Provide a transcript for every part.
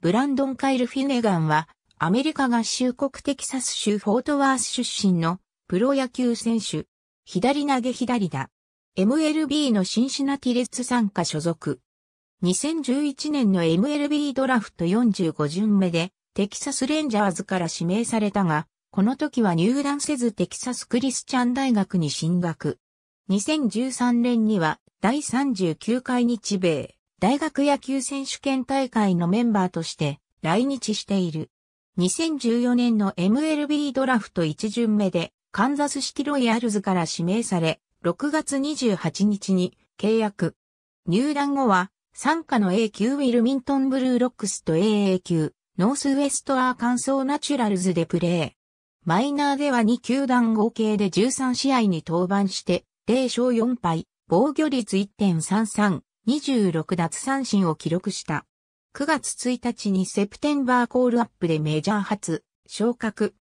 ブランドン・カイル・フィネガンは、アメリカ合衆国テキサス州フォートワース出身のプロ野球選手。左投げ左打。MLB のシンシナティレッツ参加所属。2011年の MLB ドラフト45巡目で、テキサスレンジャーズから指名されたが、この時は入団せずテキサスクリスチャン大学に進学。2013年には第39回日米大学野球選手権大会のメンバーとして来日している。2014年の MLB ドラフト1巡目でカンザスシティロイヤルズから指名され、6月28日に契約。入団後は、参加の A 級ウィルミントンブルーロックスと AA 級ノースウェストアーカンソーナチュラルズでプレー。マイナーでは2球団合計で13試合に登板して、0勝4敗、防御率1.33、26奪三振を記録した。9月1日にセプテンバーコールアップでメジャー初昇格。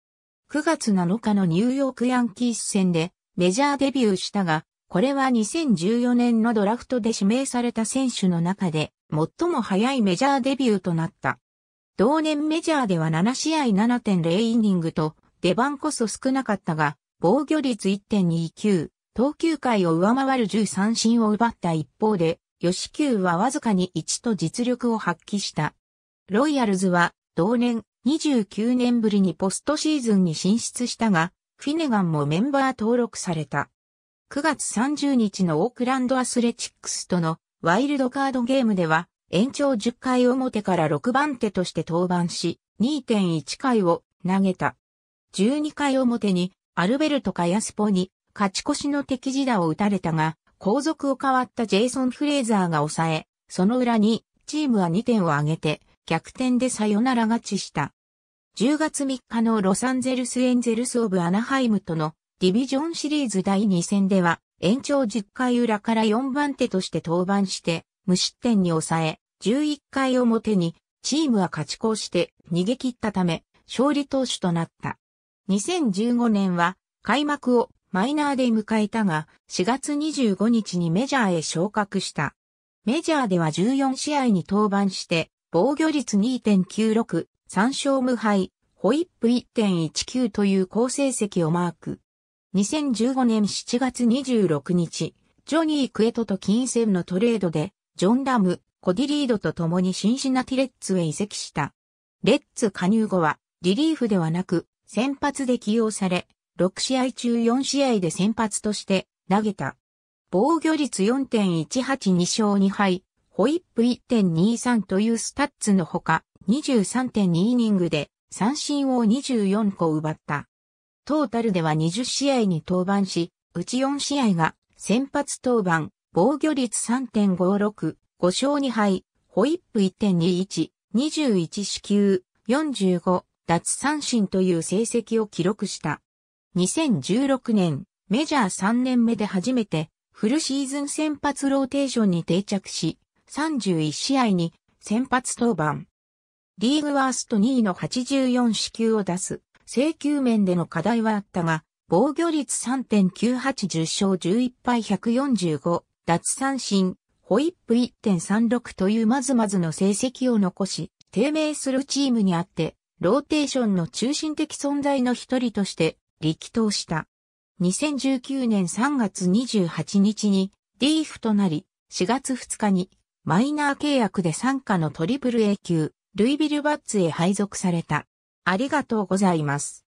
9月7日のニューヨークヤンキース戦でメジャーデビューしたが、これは2014年のドラフトで指名された選手の中で最も早いメジャーデビューとなった。同年メジャーでは7試合7.0イニングと出番こそ少なかったが、防御率1.29、投球回を上回る10三振を奪った一方で、吉久はわずかに1と実力を発揮した。ロイヤルズは同年29年ぶりにポストシーズンに進出したが、フィネガンもメンバー登録された。9月30日のオークランドアスレチックスとのワイルドカードゲームでは、延長10回表から6番手として登板し、2.1回を投げた。12回表にアルベルト・カヤスポに勝ち越しの敵時打を打たれたが、後続を変わったジェイソン・フレーザーが抑え、その裏にチームは2点を挙げて逆転でサヨナラ勝ちした。10月3日のロサンゼルス・エンゼルス・オブ・アナハイムとのディビジョンシリーズ第2戦では延長10回裏から4番手として登板して無失点に抑え、11回表にチームは勝ち越して逃げ切ったため勝利投手となった。2015年は開幕をマイナーで迎えたが、4月25日にメジャーへ昇格した。メジャーでは14試合に登板して、防御率2.96、3勝無敗、ホイップ1.19という好成績をマーク。2015年7月26日、ジョニー・クエトと金銭のトレードで、ジョン・ラム、コディリードと共にシンシナティレッツへ移籍した。レッツ加入後は、リリーフではなく、先発で起用され、6試合中4試合で先発として投げた。防御率4.182勝2敗、ホイップ1.23というスタッツのほか、23.2イニングで三振を24個奪った。トータルでは20試合に登板し、うち4試合が先発登板、防御率3.56、5勝2敗、ホイップ1.21、21四球、45、奪三振という成績を記録した。2016年、メジャー3年目で初めて、フルシーズン先発ローテーションに定着し、31試合に先発登板。リーグワースト2位の84支給を出す、制球面での課題はあったが、防御率3.9810勝11敗145、脱三振、ホイップ1.36というまずまずの成績を残し、低迷するチームにあって、ローテーションの中心的存在の一人として力投した。2019年3月28日にリーフとなり、4月2日にマイナー契約で参加のトリプル A 級、ルイビルバッツへ配属された。ありがとうございます。